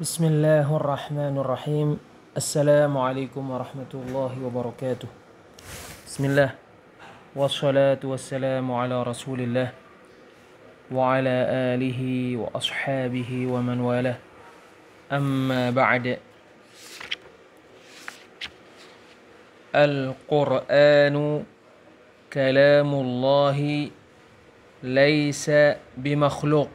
بسم الله الرحمن الرحيم السلام عليكم ورحمة الله وبركاته بسم الله والصلاة والسلام على رسول الله وعلى آله وأصحابه ومن والاه أما بعد القرآن كلام الله ليس بمخلوق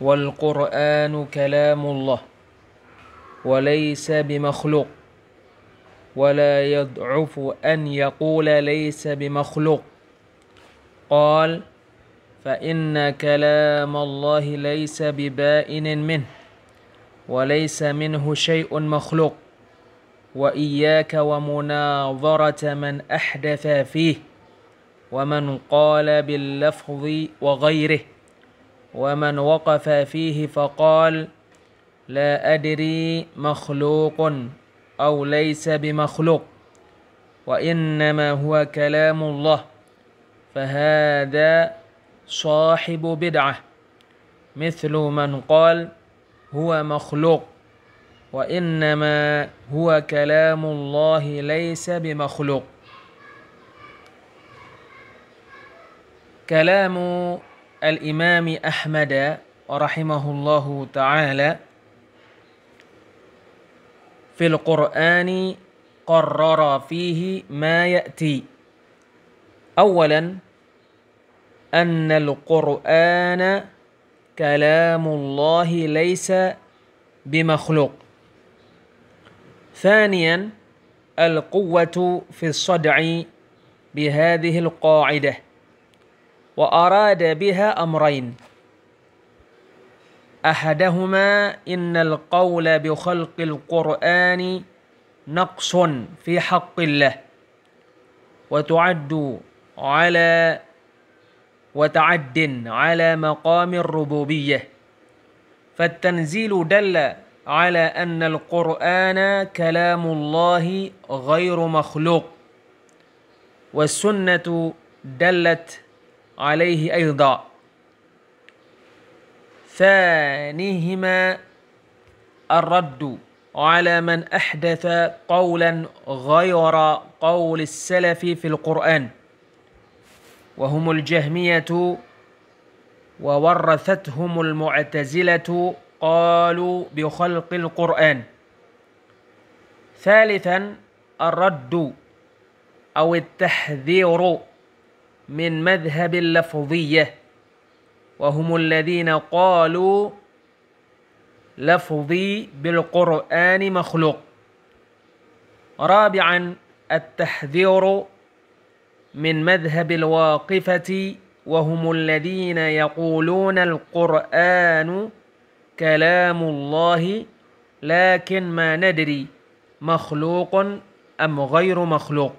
والقرآن كلام الله وليس بمخلوق ولا يضعف أن يقول ليس بمخلوق قال فإن كلام الله ليس ببائن منه وليس منه شيء مخلوق وإياك ومناظرة من أحدث فيه ومن قال باللفظ وغيره ومن وقف فيه فقال لا أدري مخلوق أو ليس بمخلوق وإنما هو كلام الله فهذا صاحب بدعة مثل من قال هو مخلوق وإنما هو كلام الله ليس بمخلوق كلام الإمام أحمد رحمه الله تعالى في القرآن قرر فيه ما يأتي أولا أن القرآن كلام الله ليس بمخلوق ثانيا القوة في الصدع بهذه القاعدة وأراد بها أمرين أحدهما إن القول بخلق القرآن نقص في حق الله وتعد على وتعد على مقام الربوبية فالتنزيل دل على أن القرآن كلام الله غير مخلوق والسنة دلت عليه أيضا ثانيهما الرد على من أحدث قولا غير قول السلف في القرآن وهم الجهمية وورثتهم المعتزلة قالوا بخلق القرآن ثالثا الرد أو التحذير من مذهب اللفظية وهم الذين قالوا لفظي بالقرآن مخلوق رابعا التحذير من مذهب الواقفة وهم الذين يقولون القرآن كلام الله لكن ما ندري مخلوق أم غير مخلوق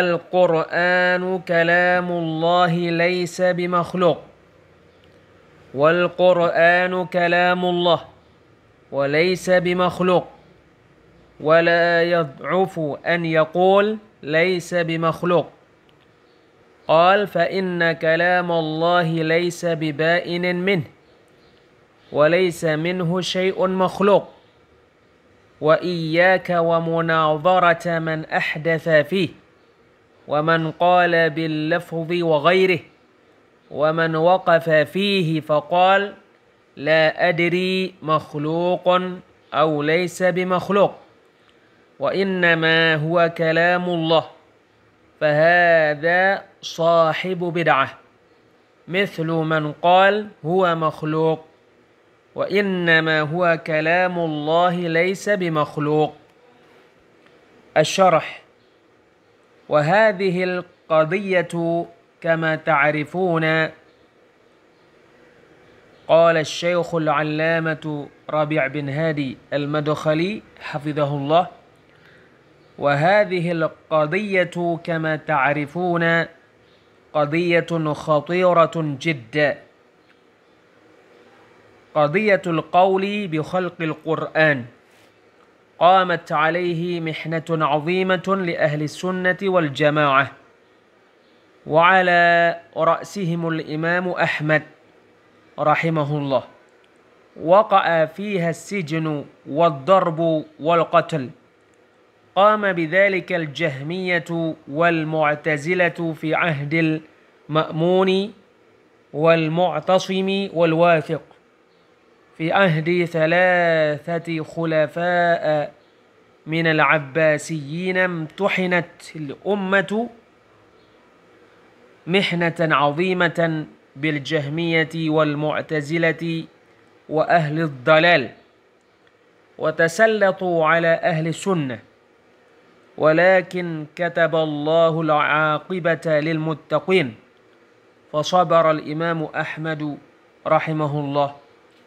القرآن كلام الله ليس بمخلوق والقرآن كلام الله وليس بمخلوق ولا يضعف أن يقول ليس بمخلوق قال فإن كلام الله ليس ببائن منه وليس منه شيء مخلوق وإياك ومناظرة من أحدث فيه ومن قال باللفظ وغيره ومن وقف فيه فقال لا أدري مخلوق أو ليس بمخلوق وإنما هو كلام الله فهذا صاحب بدعة مثل من قال هو مخلوق وإنما هو كلام الله ليس بمخلوق الشرح وهذه القضية كما تعرفون قال الشيخ العلامة ربيع بن هادي المدخلي حفظه الله وهذه القضية كما تعرفون قضية خطيرة جدا قضية القول بخلق القرآن قامت عليه محنة عظيمة لأهل السنة والجماعة وعلى رأسهم الإمام أحمد رحمه الله وقع فيها السجن والضرب والقتل قام بذلك الجهمية والمعتزلة في عهد المأمون والمعتصم والواثق في عهد ثلاثة خلفاء من العباسيين امتحنت الأمة محنة عظيمة بالجهمية والمعتزلة وأهل الضلال وتسلطوا على أهل السنة ولكن كتب الله العاقبة للمتقين فصبر الإمام أحمد رحمه الله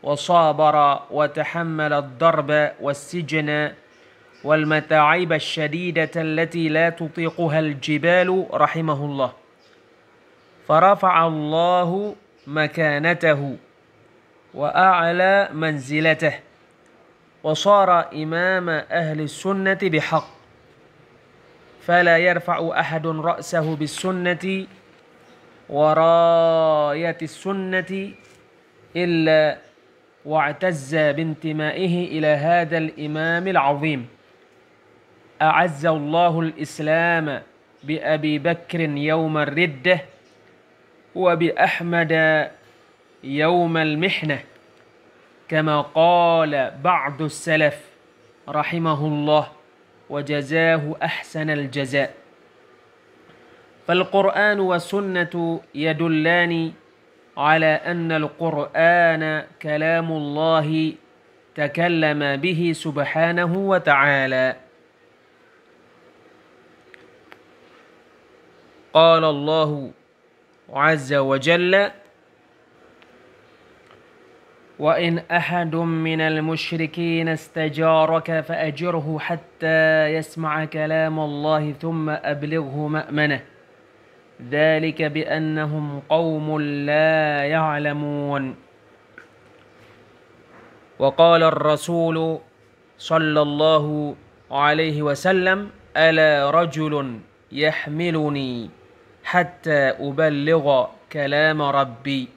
وصابر وتحمل الضرب والسجن والمتاعب الشديدة التي لا تطيقها الجبال رحمه الله فرفع الله مكانته وأعلى منزلته وصار إمام أهل السنة بحق فلا يرفع أحد رأسه بالسنة وراية السنة إلا واعتز بانتمائه إلى هذا الإمام العظيم أعز الله الإسلام بأبي بكر يوم الردة وبأحمد يوم المحنة كما قال بعض السلف رحمه الله وجزاه أحسن الجزاء فالقرآن والسنة يدلان على أن القرآن كلام الله تكلم به سبحانه وتعالى قال الله عز وجل وإن أحد من المشركين استجارك فأجره حتى يسمع كلام الله ثم أبلغه مأمنه ذلك بأنهم قوم لا يعلمون وقال الرسول صلى الله عليه وسلم ألا رجل يحملني حتى أبلغ كلام ربي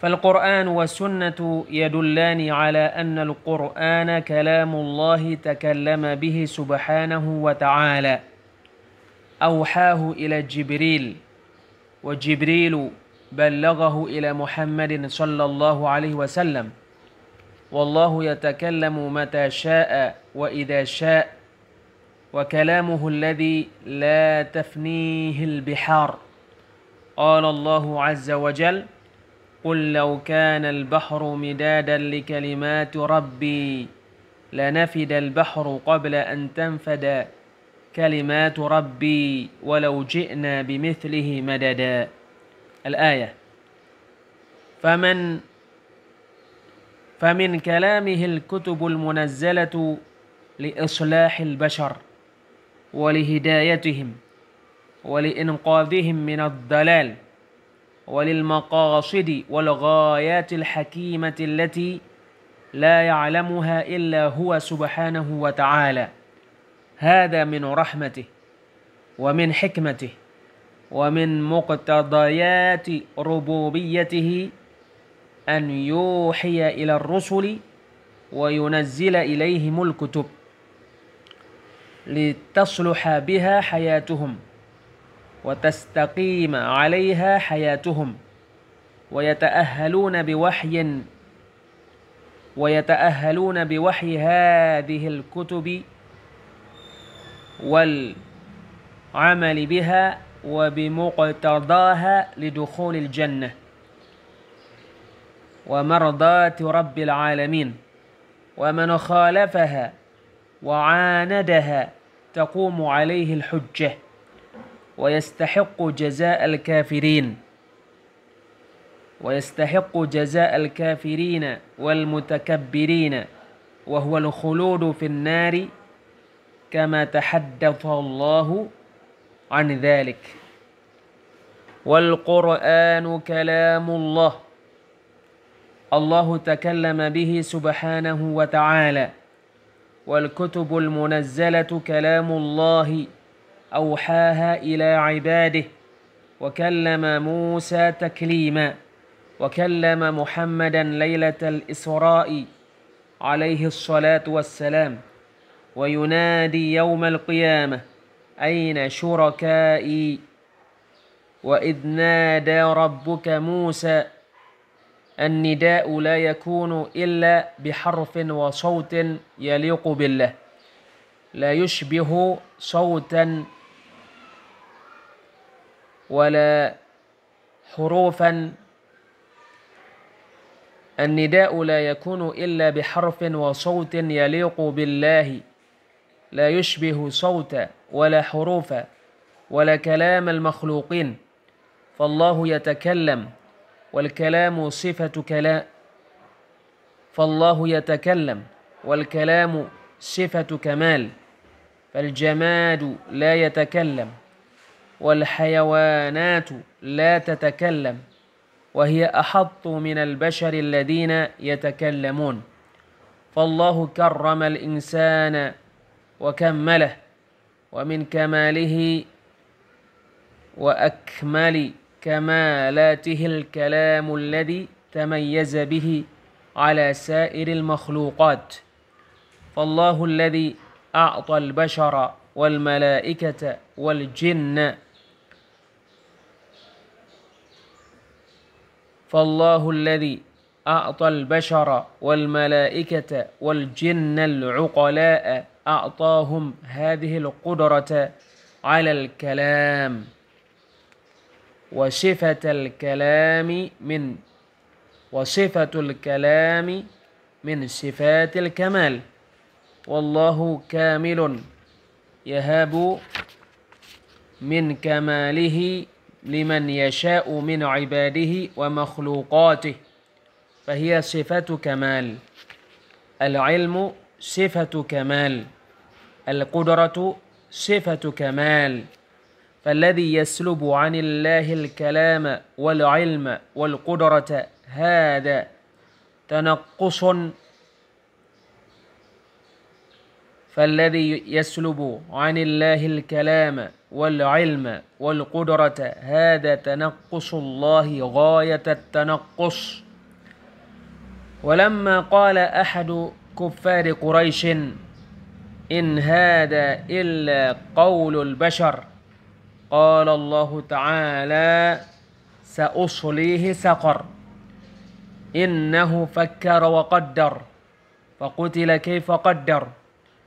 فالقرآن والسنة يدلان على أن القرآن كلام الله تكلم به سبحانه وتعالى أوحاه إلى جبريل وجبريل بلغه إلى محمد صلى الله عليه وسلم والله يتكلم متى شاء وإذا شاء وكلامه الذي لا تفنيه البحار قال الله عز وجل قل لو كان البحر مدادا لكلمات ربي لنفد البحر قبل أن تنفد كلمات ربي ولو جئنا بمثله مددا الآية فمن فمن كلامه الكتب المنزلة لإصلاح البشر ولهدايتهم ولإنقاذهم من الضلال وللمقاصد والغايات الحكيمة التي لا يعلمها إلا هو سبحانه وتعالى هذا من رحمته ومن حكمته ومن مقتضيات ربوبيته أن يوحي إلى الرسل وينزل إليهم الكتب لتصلح بها حياتهم وتستقيم عليها حياتهم ويتأهلون بوحي ويتأهلون بوحي هذه الكتب والعمل بها وبمقتضاها لدخول الجنة ومرضاة رب العالمين ومن خالفها وعاندها تقوم عليه الحجة ويستحق جزاء الكافرين ويستحق جزاء الكافرين والمتكبرين وهو الخلود في النار كما تحدث الله عن ذلك والقرآن كلام الله الله تكلم به سبحانه وتعالى والكتب المنزلة كلام الله أوحاها إلى عباده وكلم موسى تكليما وكلم محمدا ليلة الإسراء عليه الصلاة والسلام وينادي يوم القيامة أين شركائي وإذ نادى ربك موسى النداء لا يكون إلا بحرف وصوت يليق بالله لا يشبه صوتا ولا حروفا النداء لا يكون إلا بحرف وصوت يليق بالله لا يشبه صوت ولا حروف ولا كلام المخلوقين فالله يتكلم والكلام صفة كلام فالله يتكلم والكلام صفة كمال فالجماد لا يتكلم والحيوانات لا تتكلم وهي أحط من البشر الذين يتكلمون فالله كرم الإنسان وكمله ومن كماله وأكمل كمالاته الكلام الذي تميز به على سائر المخلوقات فالله الذي أعطى البشر والملائكة والجن فالله الذي أعطى البشر والملائكة والجن العقلاء أعطاهم هذه القدرة على الكلام وصفة الكلام من وصفة الكلام من صفات الكمال والله كامل يهاب من كماله لمن يشاء من عباده ومخلوقاته فهي صفة كمال العلم صفة كمال القدرة صفة كمال فالذي يسلب عن الله الكلام والعلم والقدرة هذا تنقص فالذي يسلب عن الله الكلام والعلم والقدرة هذا تنقص الله غاية التنقص ولما قال أحد كفار قريش إن هذا إلا قول البشر قال الله تعالى سأصليه سقر إنه فكر وقدر فقتل كيف قدر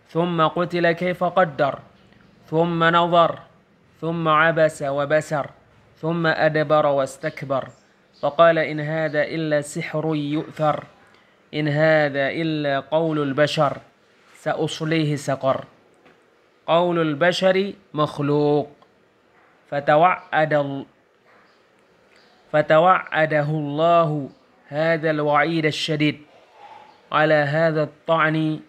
ثم قتل كيف قدر ثم نظر ثم عبس وبسر ثم أدبر واستكبر فقال إن هذا إلا سحر يؤثر إن هذا إلا قول البشر سأصليه سقر قول البشر مخلوق فتوعد فتوعده الله هذا الوعيد الشديد على هذا الطعن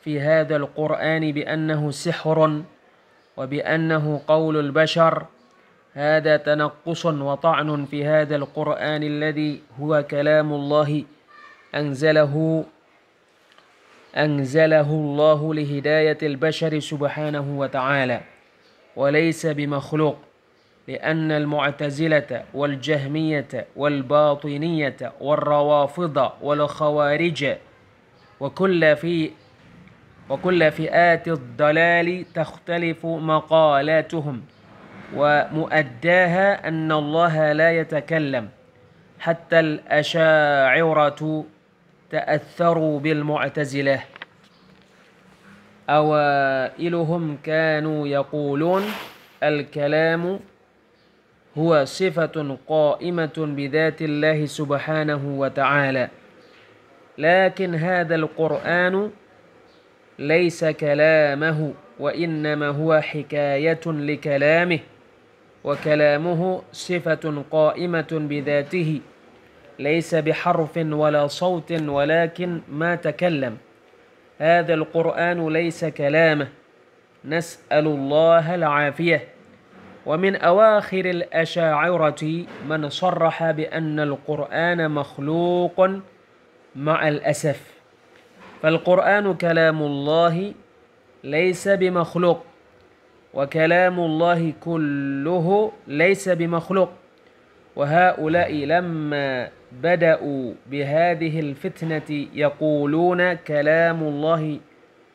في هذا القرآن بأنه سحر وبأنه قول البشر هذا تنقص وطعن في هذا القرآن الذي هو كلام الله أنزله أنزله الله لهداية البشر سبحانه وتعالى وليس بمخلوق لأن المعتزلة والجهمية والباطنية والروافضة والخوارج وكل في وكل فئات الضلال تختلف مقالاتهم ومؤداها أن الله لا يتكلم حتى الأشاعرة تأثروا بالمعتزلة أوائلهم كانوا يقولون الكلام هو صفة قائمة بذات الله سبحانه وتعالى لكن هذا القرآن ليس كلامه وإنما هو حكاية لكلامه وكلامه صفة قائمة بذاته ليس بحرف ولا صوت ولكن ما تكلم هذا القرآن ليس كلامه نسأل الله العافية ومن أواخر الأشاعرة من صرح بأن القرآن مخلوق مع الأسف فالقرآن كلام الله ليس بمخلوق وكلام الله كله ليس بمخلوق وهؤلاء لما بدأوا بهذه الفتنة يقولون كلام الله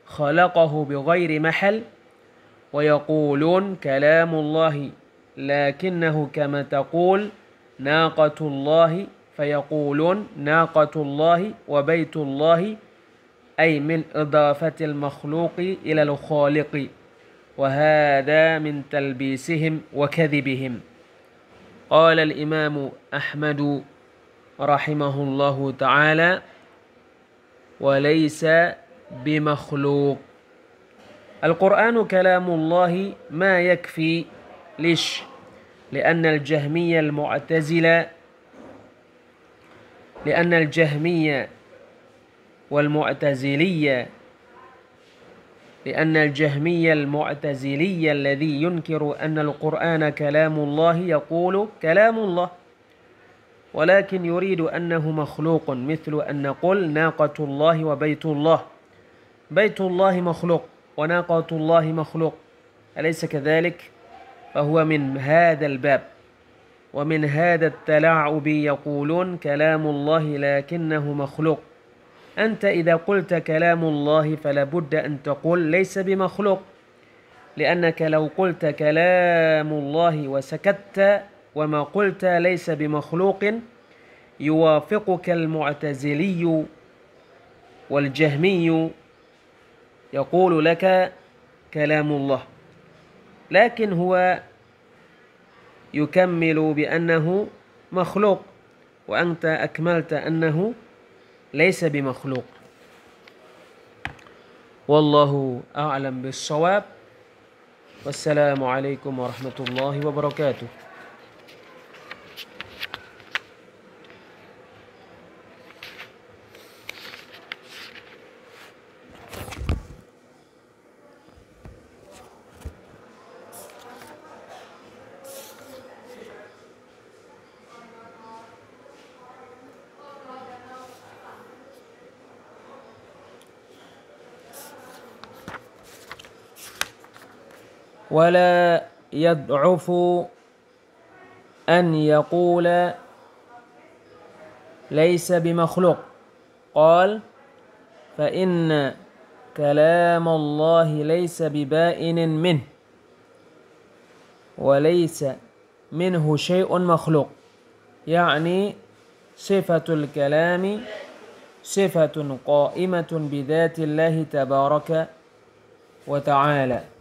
خلقه بغير محل ويقولون كلام الله لكنه كما تقول ناقة الله فيقولون ناقة الله وبيت الله أي من إضافة المخلوق إلى الخالق وهذا من تلبيسهم وكذبهم قال الإمام أحمد رحمه الله تعالى وليس بمخلوق القرآن كلام الله ما يكفي ليش لأن الجهمية المعتزلة لأن الجهمية والمعتزلية لأن الجهمي المعتزلي الذي ينكر أن القرآن كلام الله يقول كلام الله ولكن يريد أنه مخلوق مثل أن نقول ناقة الله وبيت الله بيت الله مخلوق وناقة الله مخلوق أليس كذلك؟ فهو من هذا الباب ومن هذا التلاعب يقولون كلام الله لكنه مخلوق أنت إذا قلت كلام الله فلا بد أن تقول ليس بمخلوق لأنك لو قلت كلام الله وسكت وما قلت ليس بمخلوق يوافقك المعتزلي والجهمي يقول لك كلام الله لكن هو يكمل بأنه مخلوق وأنت أكملت أنه ليس بمخلوق والله أعلم بالصواب والسلام عليكم ورحمة الله وبركاته ولا يضعف أن يقول ليس بمخلوق قال فإن كلام الله ليس ببائن منه وليس منه شيء مخلوق يعني صفة الكلام صفة قائمة بذات الله تبارك وتعالى